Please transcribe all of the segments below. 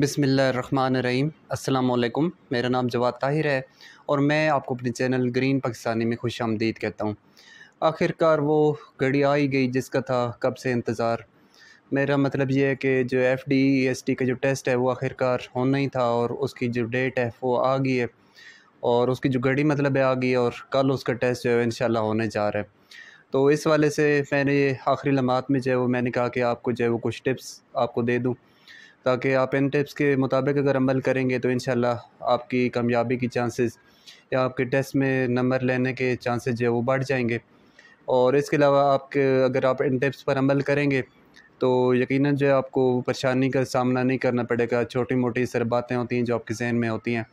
बिसमीम् अल्लाम मेरा नाम जवाद ताहिर है और मैं आपको अपने चैनल ग्रीन पाकिस्तानी में खुश आमदीद कहता हूँ आखिरकार वो घड़ी आ ही गई जिसका था कब से इंतज़ार मेरा मतलब ये है कि जो एफ़ डी एस टी का जो टेस्ट है वो आखिरकार होना ही था और उसकी जो डेट है वो आ गई है और उसकी जो घड़ी मतलब है आ गई और कल उसका टेस्ट जो है इन होने जा रहा है तो इस वाले से मैंने आखिरी लम्हात में जो है वो मैंने कहा कि आपको जो है वो कुछ टिप्स आपको दे दूँ ताकि आप इन टिप्स के मुताबिक अगर अमल करेंगे तो इन आपकी कामयाबी की चांसेस या आपके टेस्ट में नंबर लेने के चांसेस जो है वो बढ़ जाएंगे और इसके अलावा आपके अगर आप इन टिप्स पर अमल करेंगे तो यकीन जो है आपको परेशानी का सामना नहीं करना पड़ेगा छोटी मोटी सर बातें होती हैं जो आपके जहन में होती हैं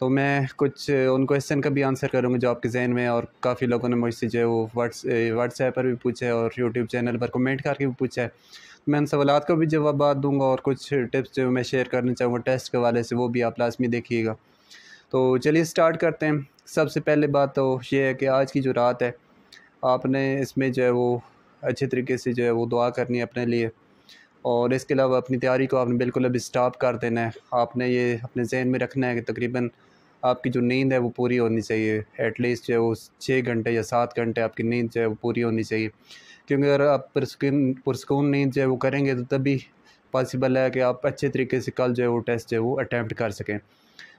तो मैं कुछ उन क्वेश्चन का भी आंसर करूँगा जो आपके जहन में और काफ़ी लोगों ने मुझसे जो है वो व्हाट्स व्हाट्सएप पर भी पूछा है और यूट्यूब चैनल पर कमेंट करके भी पूछा है मैं उन सवाल का भी जवाब दूँगा और कुछ टिप्स जो मैं शेयर करना चाहूँगा टेस्ट के वाले से वो भी आप लाजमी देखिएगा तो चलिए स्टार्ट करते हैं सबसे पहले बात तो ये है कि आज की जो रात है आपने इसमें जो है वो अच्छे तरीके से जो है वो दुआ करनी है अपने लिए और इसके अलावा अपनी तैयारी को आपने बिल्कुल अभी स्टॉप कर देना है आपने ये अपने जहन में रखना है कि तकरीबन आपकी जो नींद है वो पूरी होनी चाहिए एटलीस्ट जो है वो छः घंटे या सात घंटे आपकी नींद जो है वो पूरी होनी चाहिए क्योंकि अगर आप पुरस्कून पुरस्कून नींद जो है वो करेंगे तो तभी पॉसिबल है कि आप अच्छे तरीके से कल जो है वो टेस्ट जो है वो अटैम्प्ट कर सकें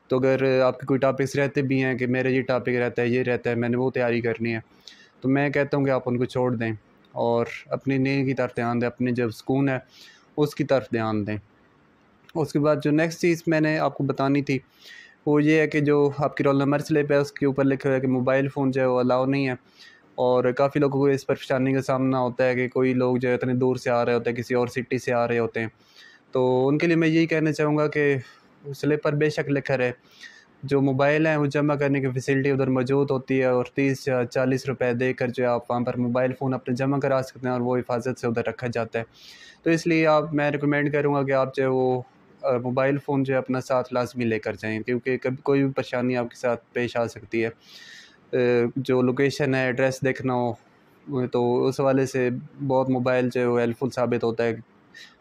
तो अगर आपके कोई टॉपिक्स रहते भी हैं कि मेरा ये टॉपिक रहता है ये रहता है मैंने वो तैयारी करनी है तो मैं कहता हूँ कि आप उनको छोड़ दें और अपनी नींद की तरफ ध्यान दें अपने जब सुकून है उसकी तरफ ध्यान दें उसके बाद जो नेक्स्ट चीज़ मैंने आपको बतानी थी वो ये है कि जो आपकी रोल नंबर स्लिप है उसके ऊपर लिखा हुआ है कि मोबाइल फ़ोन जो है वो अलाउ नहीं है और काफ़ी लोगों को इस परेशानी का सामना होता है कि कोई लोग जो है इतने दूर से आ रहे होते हैं किसी और सिटी से आ रहे होते हैं तो उनके लिए मैं यही कहना चाहूँगा कि स्लीपर बेशक लिखर है जो मोबाइल हैं वो जमा करने की फैसिलिटी उधर मौजूद होती है और तीस या चालीस रुपए देकर जो है आप वहाँ पर मोबाइल फ़ोन अपने जमा करा सकते हैं और वो हिफाजत से उधर रखा जाता है तो इसलिए आप मैं रिकमेंड करूँगा कि आप जो है वो मोबाइल फ़ोन जो है अपना साथ लाजमी लेकर जाएँ क्योंकि कभी कोई भी परेशानी आपके साथ पेश आ सकती है जो लोकेशन है एड्रेस देखना हो तो उस वाले से बहुत मोबाइल जो है हेल्पफुल साबित होता है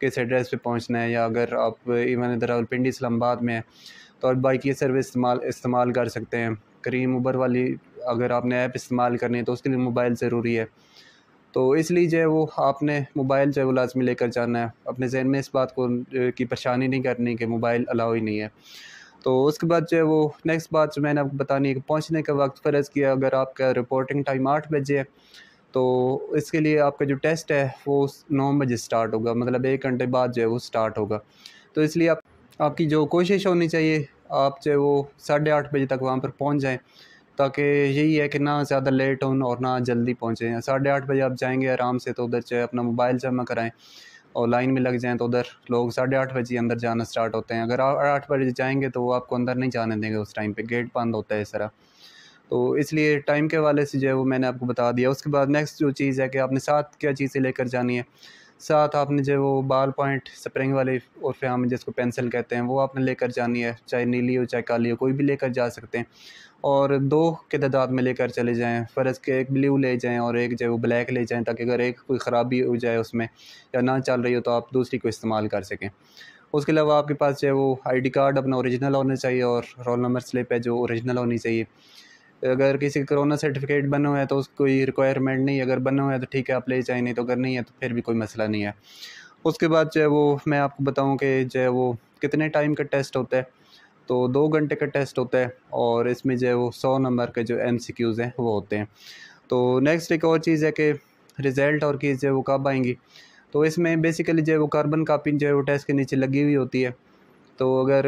किस एड्रेस पे पहुंचना है या अगर आप इवन इधर पिंडी इस्लामाबाद में है तो आप बाइक ये सर्विस इस्तेमाल इस्तेमाल कर सकते हैं करीम उबर वाली अगर आपने ऐप इस्तेमाल करनी है तो उसके लिए मोबाइल ज़रूरी है तो इसलिए जो है वो आपने मोबाइल जो है वो लाजमी लेकर जाना है अपने जहन में इस बात को की परेशानी नहीं करनी कि मोबाइल अलाउ ही नहीं है तो उसके बाद जो है वो नेक्स्ट बात जो मैंने आपको बतानी है कि पहुँचने का वक्त फ़र्ज़ किया अगर आपका रिपोर्टिंग टाइम आठ बजे है तो इसके लिए आपका जो टेस्ट है वो नौ बजे स्टार्ट होगा मतलब एक घंटे बाद जो है वो स्टार्ट होगा तो इसलिए आप आपकी जो कोशिश होनी चाहिए आप जो है वो साढ़े आठ बजे तक वहाँ पर पहुँच जाएँ ताकि यही है कि ना ज़्यादा लेट हों और ना जल्दी पहुँचें साढ़े आठ बजे आप जाएंगे आराम से तो उधर जो है अपना मोबाइल जमा कराएँ और लाइन में लग जाएँ तो उधर लोग साढ़े आठ बजे अंदर जाना स्टार्ट होते हैं अगर आठ बजे जाएंगे तो वो आपको अंदर नहीं जाने देंगे उस टाइम पे गेट बंद होता है इस तरह तो इसलिए टाइम के वाले से जो है वो मैंने आपको बता दिया उसके बाद नेक्स्ट जो चीज़ है कि आपने साथ क्या चीज़ें लेकर जानी है साथ आपने जो वो बाल पॉइंट स्प्रिंग वाले और फिर हम जिसको पेंसिल कहते हैं वो आपने लेकर जानी है चाहे नीली हो चाहे काली हो कोई भी लेकर जा सकते हैं और दो के तदाद में लेकर चले जाएँ फ़र्ज़ के एक ब्लू ले जाएँ और एक जो वो ब्लैक ले जाएँ ताकि अगर एक कोई ख़राबी हो जाए उसमें या ना चल रही हो तो आप दूसरी को इस्तेमाल कर सकें उसके अलावा आपके पास जो है वो आई कार्ड अपना औरिजिनल होना चाहिए और रोल नंबर स्लिप है जो औरिजिनल होनी चाहिए अगर किसी कोरोना सर्टिफिकेट बना हुआ है तो उसको कोई रिक्वायरमेंट नहीं अगर बना हुआ है तो ठीक है आप ले जाए नहीं तो अगर नहीं है तो फिर भी कोई मसला नहीं है उसके बाद जो है वो मैं आपको बताऊँ कि जो है वो कितने टाइम का टेस्ट होता है तो दो घंटे का टेस्ट होता है और इसमें जो है वो सौ नंबर के जो एम सी क्यूज़ हैं वो होते हैं तो नेक्स्ट एक और चीज़ है कि रिज़ल्ट और कीज़ जो है वो कब आएंगी तो इसमें बेसिकली जो है वो कार्बन कापी जो है वो टेस्ट के नीचे लगी हुई होती है तो अगर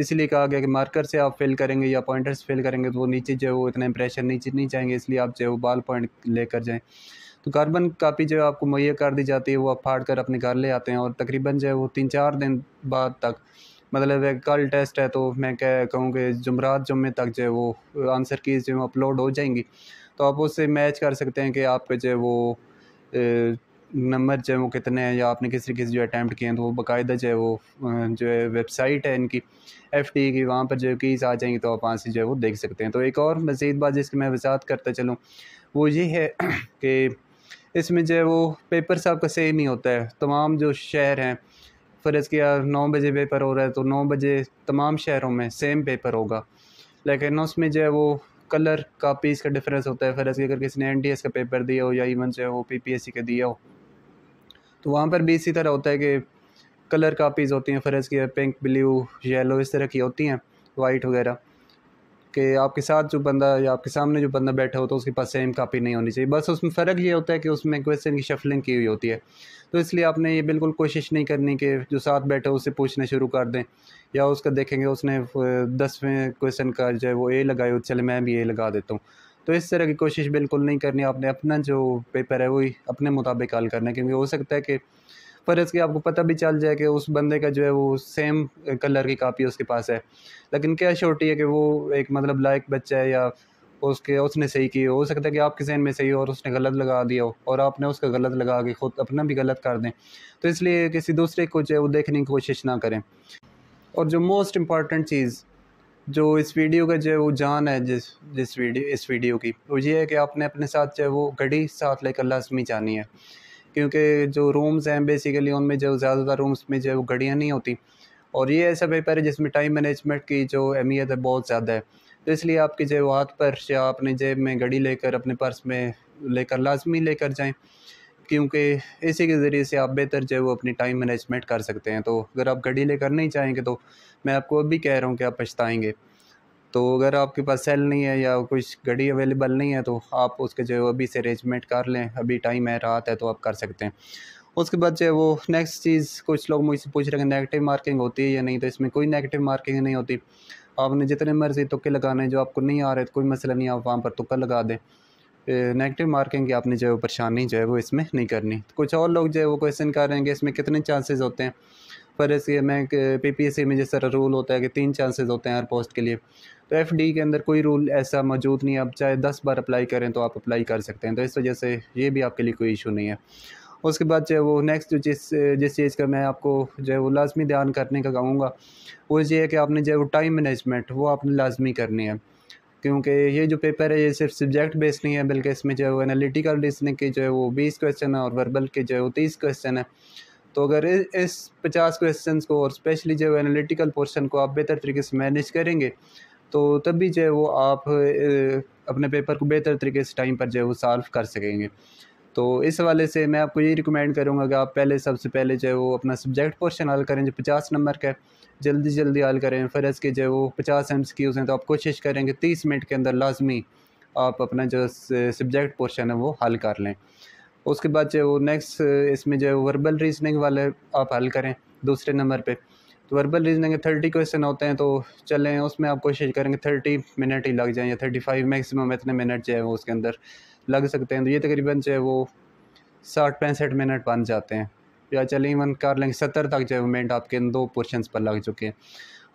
इसलिए कहा गया कि मार्कर से आप फिल करेंगे या पॉइंटर्स फिल करेंगे तो वो नीचे जो है वो इतना प्रेशर नीचे नहीं जाएंगे इसलिए आप जो है वो बाल पॉइंट लेकर जाएँ तो कार्बन कापी जो है आपको मुहैया कर दी जाती है वो आप फाड़ कर अपने घर ले आते हैं और तकरीबन जो है वो तीन चार दिन बाद तक मतलब कल टेस्ट है तो मैं कह कहूँ कि जुमरात जुम्मे तक जो है वो आंसर की जो अपलोड हो जाएंगी तो आप उससे मैच कर सकते हैं कि आपके जो है वो नंबर जो है वो कितने हैं या आपने किस तरीके से जो अटैम्प्ट किए हैं तो वो बाकायदा जो है वो जो है वेबसाइट है इनकी एफ टी की वहाँ पर जो कीज़ आ जाएंगी तो आप वहाँ से जो है वो देख सकते हैं तो एक और मज़ीद बात जिसकी मैं वजात करता चलूँ वो ये है कि इसमें जो है वो पेपर साहब का सेम ही होता है तमाम जो शहर हैं फ़र्ज़ किया नौ बजे पेपर हो रहा है तो नौ बजे तमाम शहरों में सेम पेपर होगा लेकिन उसमें जो है वो कलर कापीज़ का डिफरेंस होता है फ़र्ज़ की अगर किसी ने एन का पेपर दिया हो या इवन जो है वो पी का दिया हो तो वहाँ पर भी इसी तरह होता है कि कलर कापीज़ होती हैं फ़र्ज़ की पिंक ब्लू येलो इस तरह की होती हैं वाइट वगैरह कि आपके साथ जो बंदा या आपके सामने जो बंदा बैठा हो तो उसके पास सेम कापी नहीं होनी चाहिए बस उसमें फ़र्क ये होता है कि उसमें क्वेश्चन की शफलिंग की हुई होती है तो इसलिए आपने ये बिल्कुल कोशिश नहीं करनी कि जो साथ बैठे उससे पूछना शुरू कर दें या उसका देखेंगे उसने दसवें क्वेश्चन का जो है वो ए लगाए चले मैं भी ए लगा देता हूँ तो इस तरह की कोशिश बिल्कुल नहीं करनी आपने अपना जो पेपर है वही अपने मुताबिक हल करना क्योंकि हो सकता है कि पर इसके आपको पता भी चल जाए कि उस बंदे का जो है वो सेम कलर की कापी उसके पास है लेकिन क्या छोटी है कि वो एक मतलब लायक बच्चा है या उसके उसने सही की हो सकता है कि आपके जहन में सही हो और उसने गलत लगा दिया हो और आपने उसका गलत लगा के खुद अपना भी गलत कर दें तो इसलिए किसी दूसरे को जो है वो देखने की कोशिश ना करें और जो मोस्ट इम्पॉर्टेंट चीज़ जो इस वीडियो का जो है वो जान है जिस जिस वीडियो इस वीडियो की वो ये है कि आपने अपने साथ जो है वो घड़ी साथ लेकर लाजमी जानी है क्योंकि जो रूम्स हैं बेसिकली उनमें जो ज़्यादातर रूम्स में जो है वो घड़ियाँ नहीं होती और ये ऐसा पेपर है जिसमें टाइम मैनेजमेंट की जो अहमियत है बहुत ज़्यादा है तो इसलिए आपके जो हाथ पर या अपने जेब में घड़ी लेकर अपने पर्स में लेकर लाजमी लेकर जाएँ क्योंकि इसी के ज़रिए से आप बेहतर जो है वो अपनी टाइम मैनेजमेंट कर सकते हैं तो अगर आप घड़ी लेकर नहीं चाहेंगे तो मैं आपको अभी कह रहा हूँ कि आप पछताएँगे तो अगर आपके पास सेल नहीं है या कुछ घड़ी अवेलेबल नहीं है तो आप उसके जो है अभी से अरेंजमेंट कर लें अभी टाइम है रात है तो आप कर सकते हैं उसके बाद जो है वो नेक्स्ट चीज़ कुछ लोग मुझसे पूछ रहे हैं नेगेटिव मार्किंग होती है या नहीं तो इसमें कोई नेगेटिव मार्किंग नहीं होती आपने जितने मर्ज़ी तुक्के लगाने जो आपको नहीं आ रहे तो कोई मसला नहीं आप वहाँ पर तुक्का लगा दें नेगेटिव मार्किंग की आपने जो है वो परेशानी जो है वो इसमें नहीं करनी तो कुछ और लोग जो है वो क्वेश्चन कर रहे हैं कि इसमें कितने चांसेस होते हैं पर इसके में सी में जिस तरह रूल होता है कि तीन चांसेस होते हैं हर पोस्ट के लिए तो एफ डी के अंदर कोई रूल ऐसा मौजूद नहीं है आप चाहे दस बार अप्लाई करें तो आप अप्लाई कर सकते हैं तो इस वजह से ये भी आपके लिए कोई इशू नहीं है उसके बाद जो है वो नेक्स्ट जो जिस जिस चीज़ का मैं आपको जो है वो लाजमी ध्यान करने का कहूँगा वो ये है कि आपने जो है वो टाइम मैनेजमेंट वो आपने लाजमी करनी है क्योंकि ये जो पेपर है ये सिर्फ सब्जेक्ट बेस्ड नहीं है बल्कि इसमें जो है एनालिटिकल रीजनिंग के जो है वो बीस क्वेश्चन है और वर्बल के जो है वो तीस क्वेश्चन है तो अगर इस पचास क्वेश्चन को और स्पेशली जो है एनालिटिकल पोर्शन को आप बेहतर तरीके से मैनेज करेंगे तो तभी जो है वो आप अपने पेपर को बेहतर तरीके से टाइम पर जो है वो सॉल्व कर सकेंगे तो इस हवाले से मैं आपको ये रिकमेंड करूँगा कि आप पहले सबसे पहले जो है वो अपना सब्जेक्ट पोर्शन हल करें जो पचास नंबर का है जल्दी जल्दी हल करें फ़र्ज़ कीजिए वो पचास एम्स की हैं तो आप कोशिश करें कि तीस मिनट के अंदर लाजमी आप अपना जो सब्जेक्ट पोर्शन है वो हल कर लें उसके बाद जो वो नेक्स्ट इसमें जो है वर्बल रीजनिंग वाले आप हल करें दूसरे नंबर पे तो वर्बल रीजनिंग के थर्टी क्वेश्चन होते हैं तो चलें उसमें आप कोशिश करेंगे थर्टी मिनट ही लग जाएँ या थर्टी फाइव मैक्सिमम इतने मिनट जो है वो उसके अंदर लग सकते हैं तो ये तकरीबन जो है वो साठ पैंसठ मिनट बन जाते हैं या चले इवन कर लेंगे सत्तर तक जो है आपके इन दो पोर्शन पर लग चुके हैं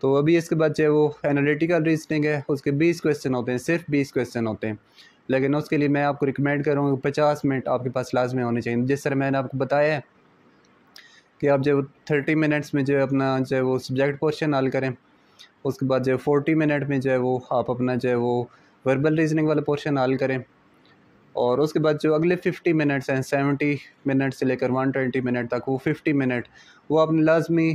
तो अभी इसके बाद जो है वो एनालिटिकल रीजनिंग है उसके बीस क्वेश्चन होते हैं सिर्फ बीस क्वेश्चन होते हैं लेकिन उसके लिए मैं आपको रिकमेंड करूँगा पचास मिनट आपके पास लाजमी होने चाहिए जिस तरह मैंने आपको बताया है कि आप जो थर्टी मिनट्स में जो है अपना जो है वो सब्जेक्ट पोर्शन हल करें उसके बाद जो है फोर्टी मिनट में जो है वो आप अपना जो है वो वर्बल रीजनिंग वाला पोर्शन हल करें और उसके बाद जो अगले 50 मिनट्स हैं 70 मिनट से लेकर 120 मिनट तक वो 50 मिनट वो आपने लाजमी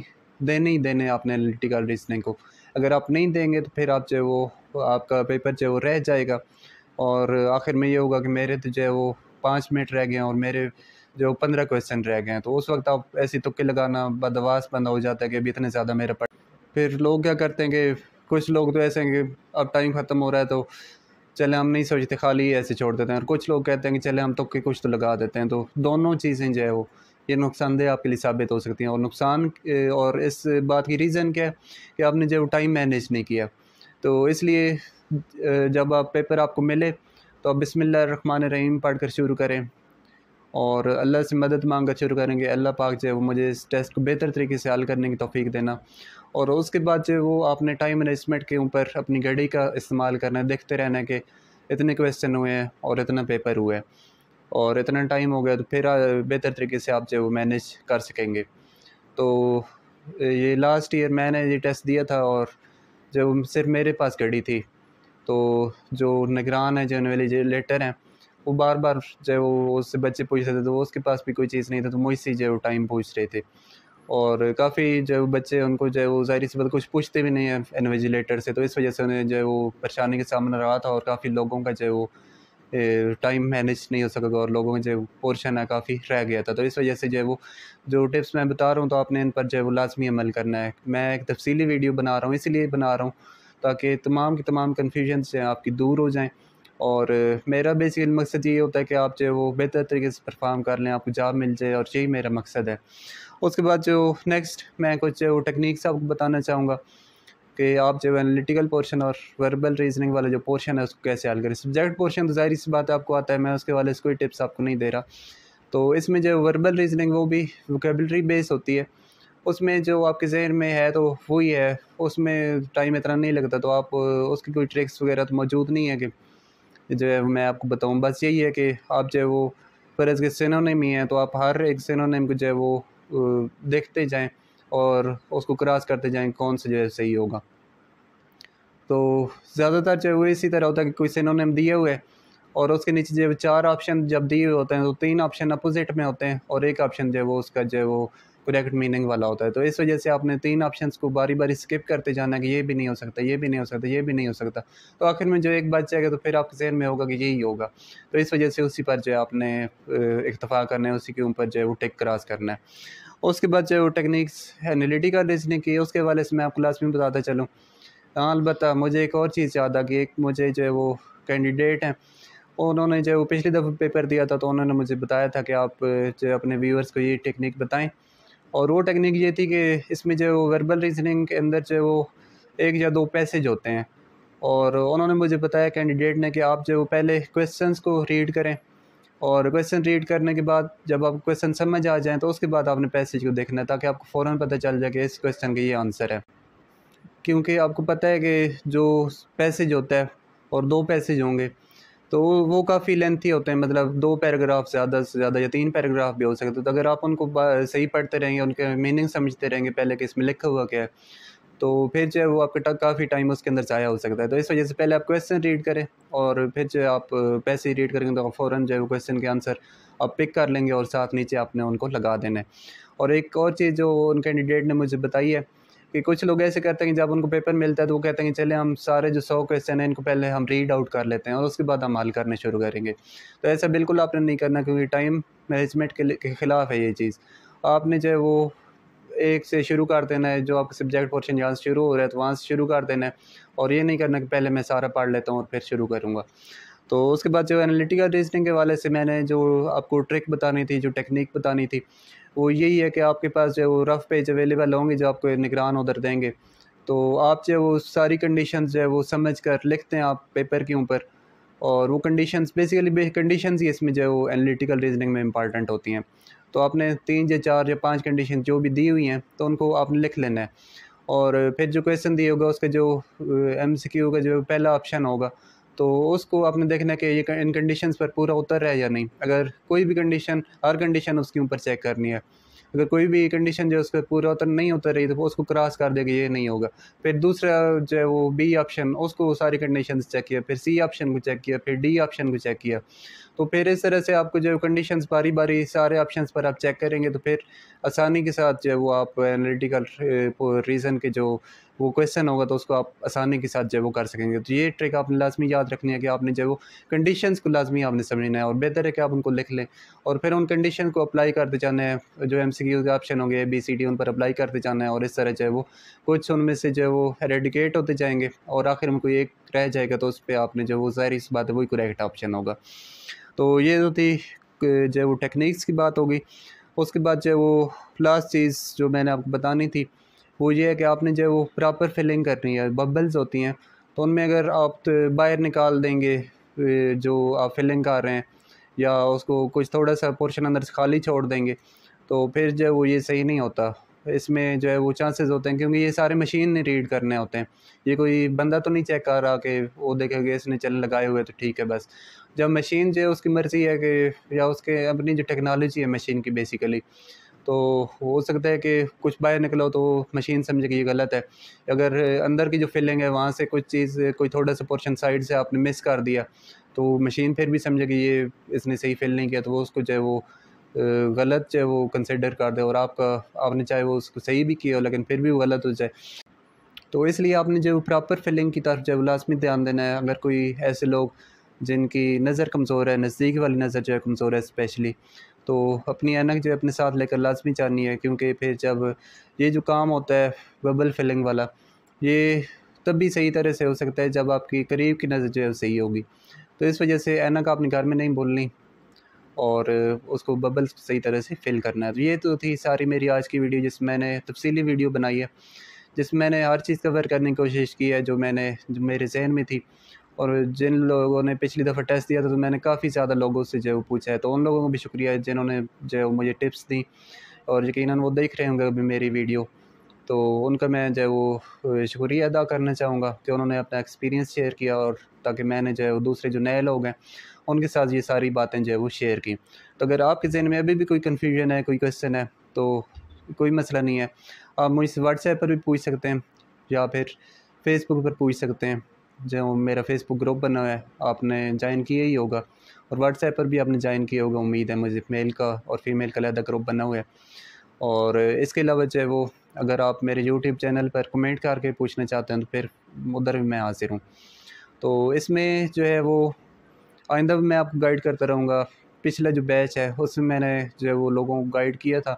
देने ही देने आपने एनालिटिकल रीजनिंग को अगर आप नहीं देंगे तो फिर आप जो वो आपका पेपर जो वो रह जाएगा और आखिर में ये होगा कि मेरे तो जो है वो पाँच मिनट रह गए हैं और मेरे जो पंद्रह क्वेश्चन रह गए हैं तो उस वक्त आप ऐसी तुक्के लगाना बदवास बंदा हो जाता है कि अभी इतने ज़्यादा मेरा पढ़ फिर लोग क्या करते हैं कि कुछ लोग तो ऐसे हैं कि अब टाइम ख़त्म हो रहा है तो चले हम नहीं सोचते खाली ऐसे छोड़ देते हैं और कुछ लोग कहते हैं कि चले हम तो के कुछ तो लगा देते हैं तो दोनों चीज़ें जो है वो ये नुकसानदेह आपके लिए साबित हो सकती हैं और नुकसान और इस बात की रीज़न क्या है कि आपने जो टाइम मैनेज नहीं किया तो इसलिए जब आप पेपर आपको मिले तो आप बिसमिल्ल रहीम पढ़ कर शुरू करें और अल्लाह से मदद मांग कर शुरू करेंगे अल्लाह पाक जो है वो मुझे इस टेस्ट को बेहतर तरीके से हल करने की तोफ़ी देना और उसके बाद जो वो आपने टाइम मैनेजमेंट के ऊपर अपनी घड़ी का इस्तेमाल करना है देखते रहना कि इतने क्वेश्चन हुए हैं और इतना पेपर हुआ है और इतना टाइम हो गया तो फिर बेहतर तरीके से आप जो वो मैनेज कर सकेंगे तो ये लास्ट ईयर मैंने ये टेस्ट दिया था और जब सिर्फ मेरे पास घड़ी थी तो जो निगरान है जो जो लेटर हैं वो बार बार जो उससे बच्चे पूछ रहे थे तो उसके पास भी कोई चीज़ नहीं था तो मुझसे जो टाइम पूछ रहे थे और काफ़ी जो बच्चे उनको जो है वो ज़ाहिर सी बात कुछ पूछते भी नहीं हैं इन्वेजिलेटर से तो इस वजह से उन्हें जो है वो परेशानी का सामना रहा था और काफ़ी लोगों का जो है वो टाइम मैनेज नहीं हो सका और लोगों का जो पोर्शन है काफ़ी रह गया था तो इस वजह से जो है वो जो टिप्स मैं बता रहा हूँ तो आपने इन पर जो है वो लाजमी अमल करना है मैं एक तफसली वीडियो बना रहा हूँ इसीलिए बना रहा हूँ ताकि तमाम की तमाम कन्फ्यूजन जो आपकी दूर हो जाएँ और मेरा बेसिकली मकसद ये होता है कि आप जो है वो बेहतर तरीके से परफॉर्म कर लें आपको जॉब मिल जाए और यही मेरा मकसद है उसके बाद जो नेक्स्ट मैं कुछ वो टेक्निक्स आपको बताना चाहूँगा कि आप जो एनालिटिकल पोर्शन और वर्बल रीजनिंग वाला जो पोर्शन है उसको कैसे हल करें सब्जेक्ट पोर्शन तो जाहिर सी बात आपको आता है मैं उसके वाले कोई टिप्स आपको नहीं दे रहा तो इसमें जो वर्बल रीजनिंग वो भी वोकेबलरी बेस होती है उसमें जो आपके जहन में है तो वही है उसमें टाइम इतना नहीं लगता तो आप उसकी कोई ट्रिक्स वगैरह तो मौजूद नहीं है कि जो है मैं आपको बताऊँ बस यही है कि आप जो है वो फ़र्ज़ के नेम ही हैं तो आप हर एक नेम को जो है वो देखते जाएं और उसको क्रॉस करते जाएं कौन सा जो है सही होगा तो ज़्यादातर जो है वो इसी तरह होता है कि कोई नेम दिए हुए और उसके नीचे जो चार ऑप्शन जब दिए हुए होते हैं तो तीन ऑप्शन अपोजिट में होते हैं और एक ऑप्शन जो है वो उसका जो है वो करेक्ट मीनिंग वाला होता है तो इस वजह से आपने तीन ऑप्शन को बारी बारी स्किप करते जाना कि ये भी नहीं हो सकता ये भी नहीं हो सकता ये भी नहीं हो सकता तो आखिर में जो एक बात जाएगा तो फिर आपके जहन में होगा कि यही होगा तो इस वजह से उसी पर जो है आपने इतफ़ा करना है उसी के ऊपर जो है वो टेक क्रॉस करना है उसके बाद जो टेक्निक्स एनालिटिकल रीजनिंग की उसके वाले से मैं आपको लास्ट में बताता चलूँ अलबत् मुझे एक और चीज़ याद आ गई एक मुझे जो है वो कैंडिडेट हैं उन्होंने जो है वो पिछली दफ़ा पेपर दिया था तो उन्होंने मुझे बताया था कि आप जो अपने व्यूअर्स को ये टेक्निक बताएं और वो टेक्निक ये थी कि इसमें जो वो वर्बल रीजनिंग के अंदर जो वो एक या दो पैसेज होते हैं और उन्होंने मुझे बताया कैंडिडेट ने कि आप जो पहले क्वेश्चंस को रीड करें और क्वेश्चन रीड करने के बाद जब आप क्वेश्चन समझ आ जाएँ तो उसके बाद आपने पैसेज को देखना है ताकि आपको फ़ौर पता चल जाए कि इस क्वेश्चन का ये आंसर है क्योंकि आपको पता है कि जो पैसेज होता है और दो पैसेज होंगे तो वो काफ़ी लेंथी होते हैं मतलब दो पैराग्राफ ज़्यादा से ज़्यादा या तीन पैराग्राफ भी हो सकते हैं तो अगर आप उनको सही पढ़ते रहेंगे उनके मीनिंग समझते रहेंगे पहले कि इसमें लिखा हुआ क्या है तो फिर जो है वो आपका काफ़ी टाइम उसके अंदर ज़ाया हो सकता है तो इस वजह से पहले आप क्वेश्चन रीड करें और फिर जो आप पैसे ही रीड करेंगे तो आप फ़ौरन जो है वो क्वेश्चन के आंसर आप पिक कर लेंगे और साथ नीचे आपने उनको लगा देना है और एक और चीज़ जो उन कैंडिडेट ने मुझे बताई है कि कुछ लोग ऐसे करते हैं कि जब उनको पेपर मिलता है तो वो कहते हैं कि चले हम सारे जो सौ क्वेश्चन हैं इनको पहले हम रीड आउट कर लेते हैं और उसके बाद हम हल करने शुरू करेंगे तो ऐसा बिल्कुल आपने नहीं करना क्योंकि टाइम मैनेजमेंट के, के ख़िलाफ़ है ये चीज़ आपने जो है वो एक से शुरू कर देना है जो आपका सब्जेक्ट पोर्शन जहाँ से शुरू हो रहा है तो वहाँ से शुरू कर देना है और ये नहीं करना कि पहले मैं सारा पढ़ लेता हूँ और फिर शुरू करूँगा तो उसके बाद जो एनालिटिकल रीजनिंग के वाले से मैंने जो आपको ट्रिक बतानी थी जो टेक्निक बतानी थी वो यही है कि आपके पास जो है वो रफ़ पेज अवेलेबल होंगे जो आपको निगरान उधर देंगे तो आप जो वो सारी कंडीशन जो है वो समझ कर लिखते हैं आप पेपर के ऊपर और वो कंडीशन बेसिकली कंडीशन ही इसमें जो है वो एनालिटिकल रीजनिंग में इंपॉर्टेंट होती हैं तो आपने तीन या चार या पाँच कंडीशन जो भी दी हुई हैं तो उनको आपने लिख लेना है और फिर जो क्वेश्चन दिए होगा उसका जो एम सी क्यू का जो पहला ऑप्शन होगा तो उसको आपने देखना कि ये इन कंडीशंस पर पूरा उतर रहा है या नहीं अगर कोई भी कंडीशन हर कंडीशन उसके ऊपर चेक करनी है अगर कोई भी कंडीशन जो है उस पर पूरा उतर नहीं उतर रही तो वो उसको क्रॉस कर देगा ये नहीं होगा फिर दूसरा जो है वो बी ऑप्शन उसको सारी कंडीशन चेक किया फिर सी ऑप्शन को चेक किया फिर डी ऑप्शन को चेक किया तो फिर इस तरह से आपको जो कंडीशंस बारी बारी सारे ऑप्शन पर आप चेक करेंगे तो फिर आसानी के साथ जो है वो आप एनालिटिकल रीज़न के जो वो क्वेश्चन होगा तो उसको आप आसानी के साथ जो वो कर सकेंगे तो ये ट्रिक आपने लाजमी याद रखनी है कि आपने जो वो कंडीशन को लाजमी आपने समझना है और बेहतर है कि आप उनको लिख लें और फिर उन कंडीशन को अप्लाई करते जाना है जो एम सी क्यू के ऑप्शन होंगे ए बी सी डी उन पर अप्लाई करते जाना है और इस तरह जो है वो कुछ उनमें से जो है वो रेडिकेट होते जाएंगे और आखिर में कोई एक रह जाएगा तो उस पर आपने जो वो ज़ाहिर इस बात है वही करेक्ट ऑप्शन होगा तो ये जो थी जो वो टेक्निक्स की बात होगी उसके बाद जो वो लास्ट चीज़ जो मैंने आपको बतानी थी वो ये है कि आपने जो है वो प्रॉपर फिलिंग करनी है बबल्स होती हैं तो उनमें अगर आप तो बाहर निकाल देंगे जो आप फिलिंग कर रहे हैं या उसको कुछ थोड़ा सा पोर्शन अंदर से खाली छोड़ देंगे तो फिर जो है वो ये सही नहीं होता इसमें जो है वो चांसेस होते हैं क्योंकि ये सारे मशीन ने रीड करने होते हैं ये कोई बंदा तो नहीं चेक कर रहा कि वो देखेगा इसने चलने लगाए हुए तो ठीक है बस जब मशीन जो है उसकी मर्ज़ी है कि या उसके अपनी जो टेक्नोलॉजी है मशीन की बेसिकली तो हो सकता है कि कुछ बाहर निकलो तो मशीन समझे कि ये गलत है अगर अंदर की जो फिलिंग है वहाँ से कुछ चीज़ कोई थोड़ा सा पोर्शन साइड से आपने मिस कर दिया तो मशीन फिर भी समझे कि ये इसने सही फिल नहीं किया तो वो उसको चाहे वो गलत चाहे वो कंसिडर कर दे और आपका आपने चाहे वो उसको सही भी किया हो लेकिन फिर भी वो गलत हो जाए तो इसलिए आपने जो प्रॉपर फिलिंग की तरफ जो लाजमी ध्यान देना है अगर कोई ऐसे लोग जिनकी नज़र कमज़ोर है नज़दीक वाली नज़र जो है कमज़ोर है स्पेशली तो अपनी ऐनक जो है अपने साथ लेकर लाजमी जानी है क्योंकि फिर जब ये जो काम होता है बबल फिलिंग वाला ये तब भी सही तरह से हो सकता है जब आपकी करीब की नज़र जो है सही होगी तो इस वजह से ऐनक आपने घर में नहीं बोलनी और उसको बबल सही तरह से फिल करना है तो ये तो थी सारी मेरी आज की वीडियो जिस मैंने तफसीली वीडियो बनाई है जिसमें मैंने हर चीज़ कवर करने की कोशिश की है जो मैंने जो मेरे जहन में थी और जिन लोगों ने पिछली दफ़ा टेस्ट दिया था तो मैंने काफ़ी ज़्यादा लोगों से जो पूछा है तो उन लोगों को भी शुक्रिया है जिन्होंने जो मुझे टिप्स दी और यकीन वो देख रहे होंगे अभी मेरी वीडियो तो उनका मैं जो है वो शुक्रिया अदा करना चाहूँगा कि उन्होंने अपना एक्सपीरियंस शेयर किया और ताकि मैंने जो है वो दूसरे जो नए लोग हैं उनके साथ ये सारी बातें जो है वो शेयर की तो अगर आपके जहन में अभी भी कोई कन्फ्यूजन है कोई क्वेश्चन है तो कोई मसला नहीं है आप मुझसे व्हाट्सएप पर भी पूछ सकते हैं या फिर फेसबुक पर पूछ सकते हैं जो मेरा फेसबुक ग्रुप बना हुआ है आपने ज्वाइन किया ही होगा और व्हाट्सएप पर भी आपने ज्वाइन किया होगा उम्मीद है मुझे मेल का और फीमेल का लहदा ग्रुप बना हुआ है और इसके अलावा जो है वो अगर आप मेरे यूट्यूब चैनल पर कमेंट करके पूछना चाहते हैं तो फिर उधर भी मैं हाजिर हूँ तो इसमें जो है वो आइंदा भी मैं आपको गाइड करता रहूँगा पिछला जो बैच है उसमें मैंने जो है वो लोगों को गाइड किया था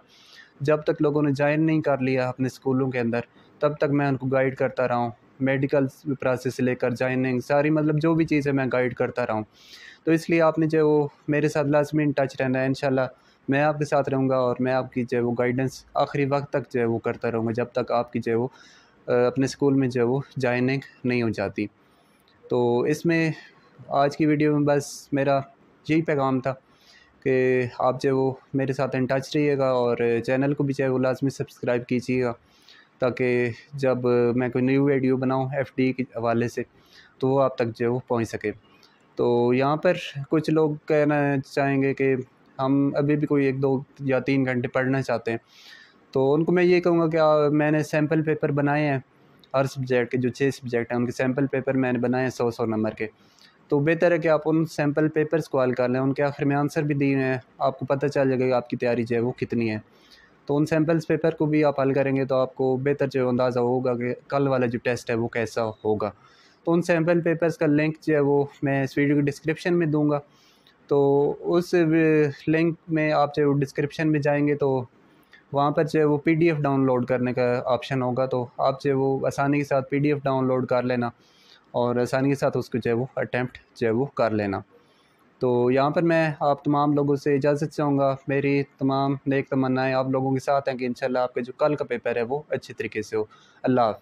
जब तक लोगों ने ज्वाइन नहीं कर लिया अपने स्कूलों के अंदर तब तक मैं उनको गाइड करता रहा हूँ मेडिकल प्रोसेस से लेकर ज्वाइनिंग सारी मतलब जो भी चीज़ें मैं गाइड करता रहा हूँ तो इसलिए आपने जो वो मेरे साथ लाजमी इन टच रहना है इन मैं आपके साथ रहूँगा और मैं आपकी जो है वो गाइडेंस आखिरी वक्त तक जो है वो करता रहूँगा जब तक आपकी जो है वो अपने स्कूल में जो है वो ज्वाइनिंग नहीं हो जाती तो इसमें आज की वीडियो में बस मेरा यही पैगाम था कि आप जो है वो मेरे साथ इन टच रहिएगा और चैनल को भी जो है वो लाजमी सब्सक्राइब कीजिएगा ताकि जब मैं कोई न्यू वीडियो बनाऊँ एफ डी के हवाले से तो वो आप तक जो पहुँच सके तो यहाँ पर कुछ लोग कहना चाहेंगे कि हम अभी भी कोई एक दो या तीन घंटे पढ़ना चाहते हैं तो उनको मैं ये कहूँगा कि आ, मैंने सैम्पल पेपर बनाए हैं हर सब्जेक्ट के जो छः सब्जेक्ट हैं उनके सैम्पल पेपर मैंने बनाए हैं सौ सौ नंबर के तो बेहतर है कि आप उन सैम्पल पेपर्स को हल कर लें उनके आखिर में आंसर भी दिए हैं आपको पता चल जाएगा आपकी तैयारी जो है वो कितनी है तो उन सैम्पल्स पेपर को भी आप हल करेंगे तो आपको बेहतर जो अंदाज़ा होगा कि कल वाला जो टेस्ट है वो कैसा होगा तो उन सैम्पल पेपर्स का लिंक जो है वो मैं इस वीडियो के डिस्क्रिप्शन में दूँगा तो उस लिंक में आप जो डिस्क्रिप्शन में जाएंगे तो वहाँ पर जो है वो पी डाउनलोड करने का ऑप्शन होगा तो आप जो वो आसानी के साथ पी डाउनलोड कर लेना और आसानी के साथ उसको जो है वो अटैम्प्ट जो है वो कर लेना तो यहाँ पर मैं आप तमाम लोगों से इजाज़त चाहूँगा मेरी तमाम नेक तमन्नाएँ आप लोगों के साथ हैं कि इनशाला आपके जो कल का पेपर है वो अच्छे तरीके से हो अल्लाह